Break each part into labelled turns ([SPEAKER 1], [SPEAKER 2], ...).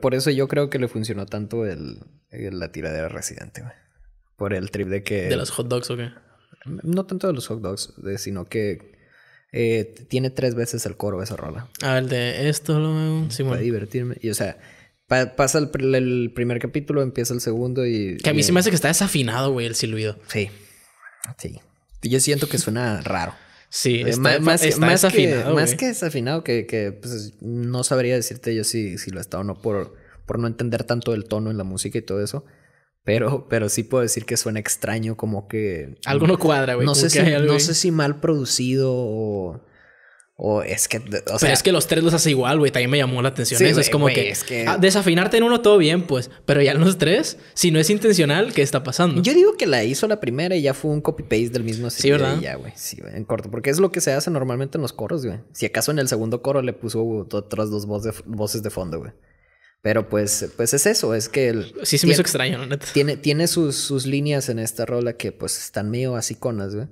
[SPEAKER 1] Por, eso yo creo que le funcionó tanto el, la tiradera residente, güey. Por el trip de que. ¿De los hot dogs o qué? No tanto de los hot dogs, sino que eh, tiene tres veces el coro esa rola. Ah, el de esto, lo sí, Para divertirme. Y o sea, pasa el, primer capítulo, empieza el segundo y. Que a mí se me hace
[SPEAKER 2] que está desafinado, güey, el silbido. Sí. Sí.
[SPEAKER 1] Yo siento que suena raro.
[SPEAKER 2] Sí, eh, está, más, Que, más que
[SPEAKER 1] desafinado, que, pues, no sabría decirte yo si, si lo está o no por, por no entender tanto el tono en la música y todo eso. Pero, pero sí puedo decir que
[SPEAKER 2] suena extraño, como que. Algo no cuadra, güey. No, sé si, no sé
[SPEAKER 1] si mal producido o.
[SPEAKER 2] O es que, o sea... Pero es que los tres los hace igual, güey. También me llamó la atención eso. es como que... Ah, desafinarte en uno todo bien, pues. Pero ya en los tres, si no es intencional, ¿qué está pasando? Yo digo que la hizo la primera y ya fue un copy-paste
[SPEAKER 1] del mismo Sí, ¿verdad? Ya, güey. Sí, en
[SPEAKER 2] corto. Porque es lo que se
[SPEAKER 1] hace normalmente en los coros, güey. Si acaso en el segundo coro le puso otras dos voces de fondo, güey. Pero pues, pues es eso, es que... El, sí, se me hizo extraño, ¿no? Neta. Tiene, tiene sus, sus líneas en esta rola que pues están medio así conas, güey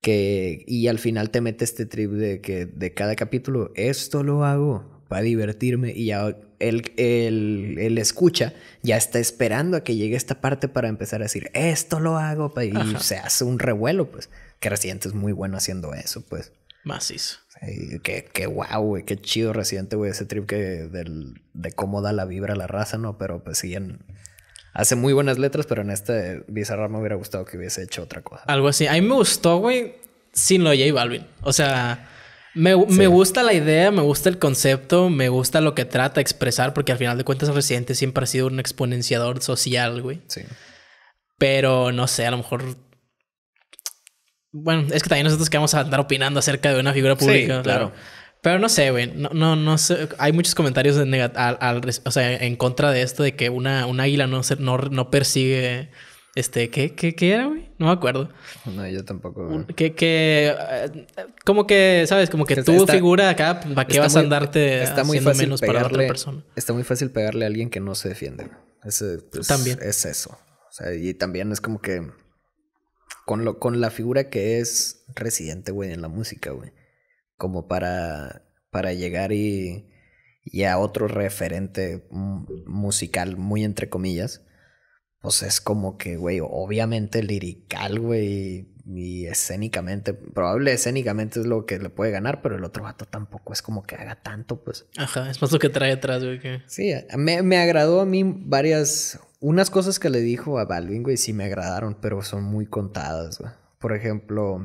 [SPEAKER 1] que, y al final te mete este trip de que de cada capítulo, esto lo hago para divertirme y ya el, escucha ya está esperando a que llegue esta parte para empezar a decir, esto lo hago y se hace un revuelo, pues, que Residente es muy bueno haciendo eso, pues. Macizo. Sí, que, que wow, qué chido Residente, güey, ese trip que de cómo da la vibra a la raza, ¿no? Pero pues siguen hace muy buenas letras, pero en este Bizarra me hubiera gustado que hubiese hecho otra cosa.
[SPEAKER 2] Algo así. A mí me gustó, güey, sin lo de J Balvin. O sea, me, gusta la idea, me gusta el concepto, me gusta lo que trata expresar, porque al final de cuentas Residente siempre ha sido un exponenciador social, güey. Sí. Pero no sé, a lo mejor. Bueno, es que también nosotros que vamos a andar opinando acerca de una figura pública. claro. Pero no sé, güey. No, no, no sé. Hay muchos comentarios en contra de esto de que una, un águila no, no, no persigue. Este, ¿qué, qué, qué era, güey? No me acuerdo.
[SPEAKER 1] No, yo tampoco.
[SPEAKER 2] Güey. Que, eh, como que, ¿sabes? Como que tu figura acá, ¿para qué vas a andarte e-, está muy fácil pegarle, para otra persona?
[SPEAKER 1] Está muy fácil pegarle a alguien que no se defiende. Pues, también. Es eso. O sea, y también es como que con, lo, con la figura que es residente, güey, en la música, güey como para, para llegar y, a otro referente musical, muy entre comillas, pues es como que, güey, obviamente lirical, güey, y escénicamente, probable escénicamente es lo que le puede ganar, pero el otro vato tampoco es como que haga tanto, pues.
[SPEAKER 2] Ajá, es más lo que trae atrás, güey. Que... Sí, eh,
[SPEAKER 1] me, me, agradó a mí varias, unas cosas que le dijo a Balvin, güey, sí me agradaron, pero son muy contadas, güey. Por ejemplo,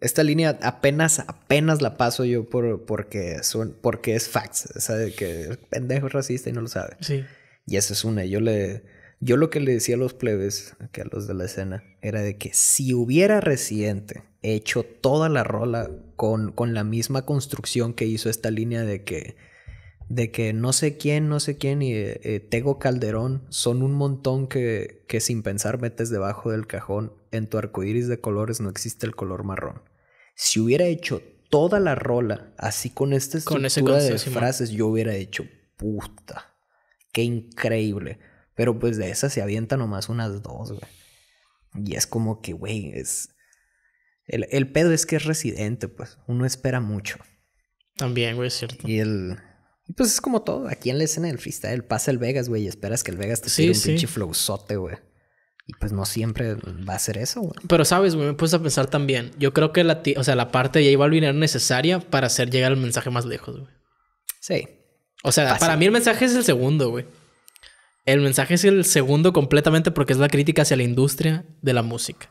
[SPEAKER 1] esta línea apenas, apenas la paso yo por, porque, son, porque es facts. O que el pendejo es racista y no lo sabe. Sí. Y esa es una. Yo le. Yo lo que le decía a los plebes, que a los de la escena, era de que si hubiera Residente hecho toda la rola con, con la misma construcción que hizo esta línea de que de que no sé quién, no sé quién y eh, Tego Calderón son un montón que, que sin pensar metes debajo del cajón en tu arco de colores no existe el color marrón. Si hubiera hecho toda la rola así con esta estructura de frases, yo hubiera hecho puta. Qué increíble. Pero pues de esas se avienta nomás unas dos, güey. Y es como que, güey, es. El, pedo es que es residente, pues. Uno espera mucho.
[SPEAKER 2] También, güey, es cierto.
[SPEAKER 1] Y el. Pues es como todo. Aquí en la escena del freestyle pasa el Vegas, güey, y esperas que el Vegas te tire un pinche flowzote, güey. Y pues no siempre va a ser eso, güey.
[SPEAKER 2] Pero sabes, güey, me puse a pensar también. Yo creo que la, o sea, la parte de J a era necesaria para hacer llegar el mensaje más lejos, güey. Sí. O sea, para mí el mensaje es el segundo, güey. El mensaje es el segundo completamente porque es la crítica hacia la industria de la música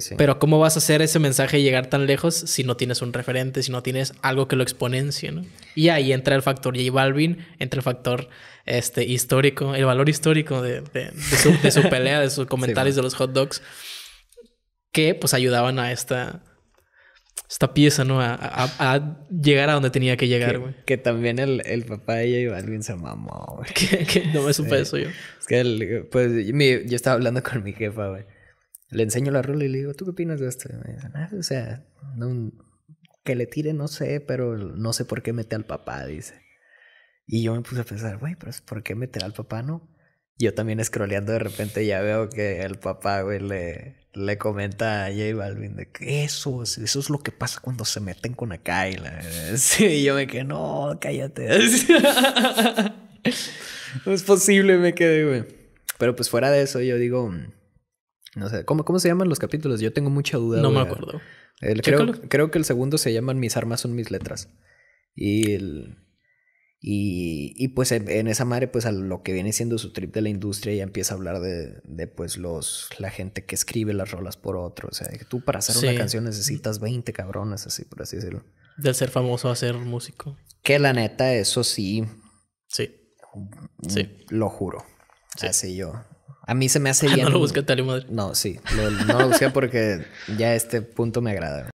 [SPEAKER 2] sí. Pero ¿cómo vas a hacer ese mensaje llegar tan lejos si no tienes un referente, si no tienes algo que lo exponencie, ¿no? Y ahí entra el factor J Balvin, entra el factor este, histórico, el valor histórico de, su, pelea, de sus comentarios de los hot dogs, que pues ayudaban a esta, esta pieza, ¿no? A, llegar a donde tenía que llegar, güey. Que, también el, el, papá de J Balvin se mamó, güey. Que, no me supe eso yo. Es que, el, pues, yo estaba hablando
[SPEAKER 1] con mi jefa, güey le enseño la rola y le digo, ¿tú qué opinas de esto? Ah, o sea, que le tire, no sé, pero no sé por qué mete al papá, dice. Y yo me puse a pensar, güey, pero ¿por qué meter al papá, no? Yo también escroleando de repente ya veo que el papá, güey, le, le comenta a J Balvin de que eso, eso es lo que pasa cuando se meten con acá. Y, y yo me quedé, no, cállate. no es posible, me quedé, güey. Pero pues fuera de eso, yo digo, no sé, ¿cómo, ¿cómo se llaman los capítulos? Yo tengo mucha duda. No me acuerdo. creo, que el segundo se llaman Mis armas son mis letras. Y, el, y, y, pues en, esa madre, pues a lo que viene siendo su trip de la industria, ya empieza a hablar de, pues los, la gente que escribe las rolas por otro. O sea, que tú para hacer una canción necesitas 20 cabrones, así por así decirlo.
[SPEAKER 2] Del ser famoso a ser músico.
[SPEAKER 1] Que la neta, eso sí. Sí. Mm, sí. Lo juro. Así yo. A mí se me hace ah, bien. No lo busqué tal y madre. No, sí. Lo, no lo busqué porque ya este punto me agrada.